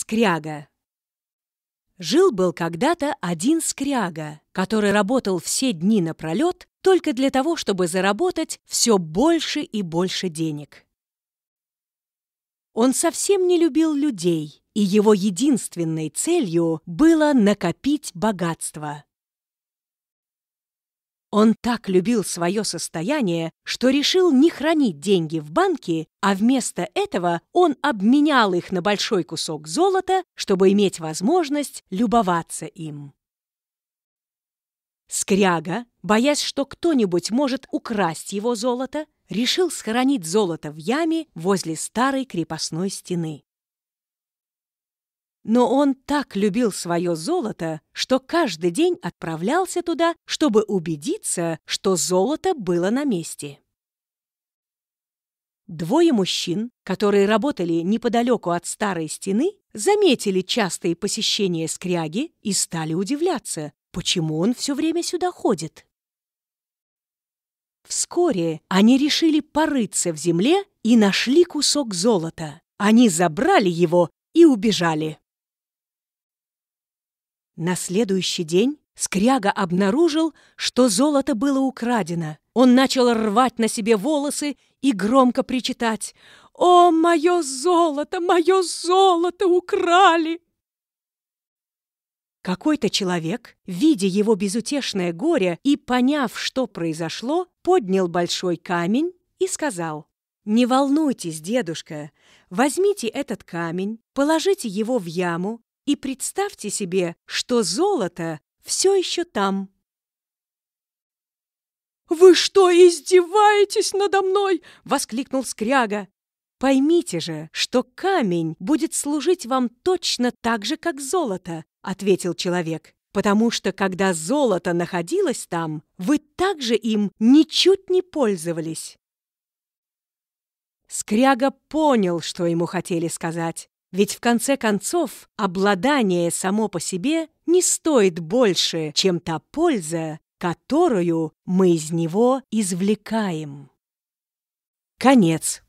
Скряга Жил-был когда-то один скряга, который работал все дни напролет только для того, чтобы заработать все больше и больше денег. Он совсем не любил людей, и его единственной целью было накопить богатство. Он так любил свое состояние, что решил не хранить деньги в банке, а вместо этого он обменял их на большой кусок золота, чтобы иметь возможность любоваться им. Скряга, боясь, что кто-нибудь может украсть его золото, решил схоронить золото в яме возле старой крепостной стены. Но он так любил свое золото, что каждый день отправлялся туда, чтобы убедиться, что золото было на месте. Двое мужчин, которые работали неподалеку от старой стены, заметили частые посещения скряги и стали удивляться, почему он все время сюда ходит. Вскоре они решили порыться в земле и нашли кусок золота. Они забрали его и убежали. На следующий день Скряга обнаружил, что золото было украдено. Он начал рвать на себе волосы и громко причитать «О, мое золото, мое золото украли!» Какой-то человек, видя его безутешное горе и поняв, что произошло, поднял большой камень и сказал «Не волнуйтесь, дедушка, возьмите этот камень, положите его в яму, и представьте себе, что золото все еще там. «Вы что, издеваетесь надо мной?» — воскликнул Скряга. «Поймите же, что камень будет служить вам точно так же, как золото», — ответил человек. «Потому что, когда золото находилось там, вы также им ничуть не пользовались». Скряга понял, что ему хотели сказать. Ведь в конце концов обладание само по себе не стоит больше, чем та польза, которую мы из него извлекаем. Конец.